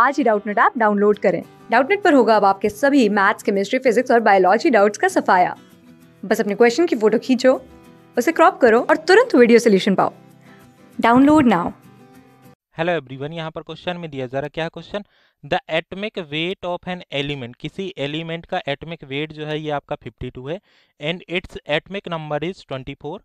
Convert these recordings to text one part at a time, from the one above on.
आज ही Doubtnut app download करें डाउटनेट पर होगा अब आपके सभी मैथ्स केमिस्ट्री फिजिक्स और बायोलॉजी डाउट्स का सफाया बस अपने क्वेश्चन की फोटो खींचो उसे क्रॉप करो और तुरंत वीडियो सोल्यूशन पाओ डाउनलोड नाउ हेलो एवरीवन यहां पर क्वेश्चन में दिया जा रहा क्या question the atomic weight of an element किसी एलिमेंट का एटमिक वेट जो है ये आपका 52 है and its atomic number is 24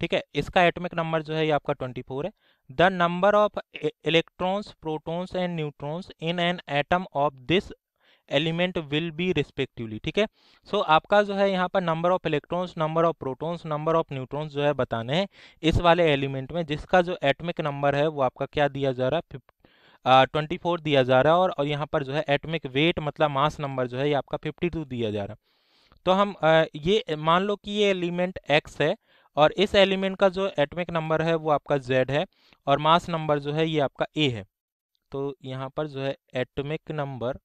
ठीक है इसका एटमिक नंबर जो है ये आपका 24 है the number of electrons protons and neutrons in an atom of this element will be respectively ठीक है सो आपका जो है यहाँ पर number of electrons number of protons number of neutrons जो है बताने हैं इस वाले एलिमेंट में जिसका जो एटमिक नंबर है वो आपका क्या दिया जा रहा है ट्वेंटी फोर दिया जा रहा है और, और यहाँ पर जो है एटमिक वेट मतलब मास नंबर जो है ये आपका फिफ्टी टू दिया जा रहा है तो हम आ, ये मान लो कि ये एलिमेंट एक्स है और इस एलिमेंट का जो एटमिक नंबर है वो आपका जेड है और मास नंबर जो है ये आपका ए है तो यहाँ पर जो है एटमिक नंबर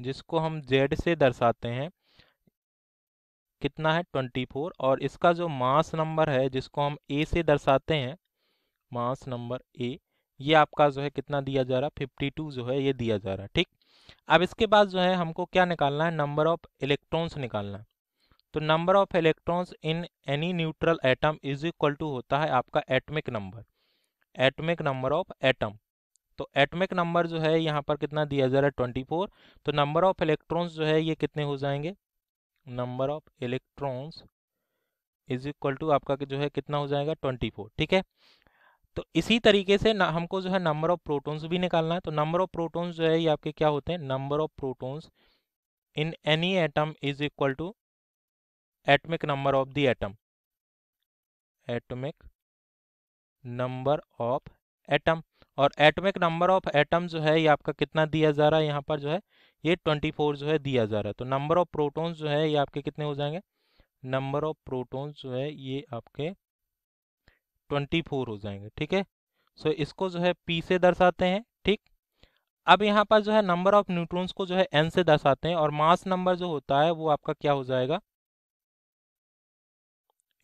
जिसको हम जेड से दर्शाते हैं कितना है ट्वेंटी फोर और इसका जो मास नंबर है जिसको हम ए से दर्शाते हैं मास नंबर ए ये आपका जो है कितना दिया जा रहा है फिफ्टी टू जो है ये दिया जा रहा है ठीक अब इसके बाद जो है हमको क्या निकालना है नंबर ऑफ इलेक्ट्रॉन्स निकालना है तो number of electrons in any neutral atom is equal to होता है आपका atomic number atomic number of atom तो एटमिक नंबर जो है यहाँ पर कितना दिया जा रहा है ट्वेंटी फोर तो नंबर ऑफ इलेक्ट्रॉन्स जो है ये कितने हो जाएंगे number of electrons is equal to आपका जो है कितना हो जाएगा ट्वेंटी फोर ठीक है तो इसी तरीके से हमको जो है नंबर ऑफ प्रोटोन्स भी निकालना है तो नंबर ऑफ प्रोटोन्स जो है ये आपके क्या होते हैं number of protons in any atom is equal to atomic number of the atom atomic number of atom और एटमिक नंबर ऑफ एटम जो है ये आपका कितना दिया जा रहा है यहाँ पर जो है ये 24 जो है दिया जा रहा है तो नंबर ऑफ प्रोटॉन्स जो है ये आपके कितने हो जाएंगे नंबर ऑफ प्रोटॉन्स जो है ये आपके 24 हो जाएंगे ठीक है सो इसको जो है पी से दर्शाते हैं ठीक अब यहाँ पर जो है नंबर ऑफ न्यूट्रॉन्स को जो है एन से दर्शाते हैं और मास नंबर जो होता है वो आपका क्या हो जाएगा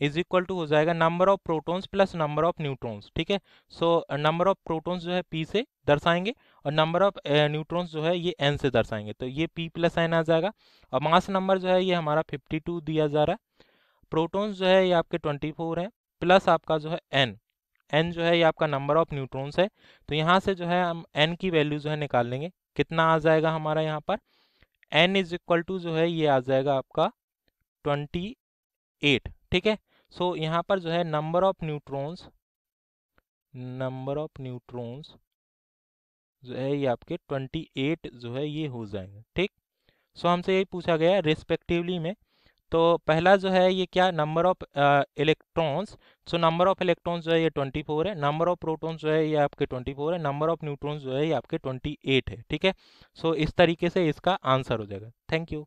इज इक्वल टू हो जाएगा number of protons plus number of neutrons ठीक है सो नंबर ऑफ प्रोटॉन्स जो है पी से दर्शाएंगे और नंबर ऑफ न्यूट्रॉन्स जो है ये एन से दर्शाएंगे तो ये पी प्लस एन आ जाएगा और मास नंबर जो है ये हमारा फिफ्टी टू दिया जा रहा है प्रोटोन्स जो है ये आपके ट्वेंटी फोर है प्लस आपका जो है एन एन जो है ये आपका नंबर ऑफ न्यूट्रॉन्स है तो यहाँ से जो है हम एन की वैल्यू जो है निकाल लेंगे कितना आ जाएगा हमारा यहाँ पर एन इज इक्वल टू जो है ये आ जाएगा आपका ट्वेंटी एट ठीक है सो so, यहाँ पर जो है number of neutrons number of neutrons जो है ये आपके 28 जो है ये हो जाएंगे ठीक सो so, हमसे यही पूछा गया रिस्पेक्टिवली में तो पहला जो है ये क्या number of electrons so number of electrons जो है ये 24 है नंबर ऑफ प्रोटॉन्स जो है ये आपके 24 है नंबर ऑफ न्यूट्रॉन्स जो है ये आपके 28 है ठीक है सो so, इस तरीके से इसका आंसर हो जाएगा थैंक यू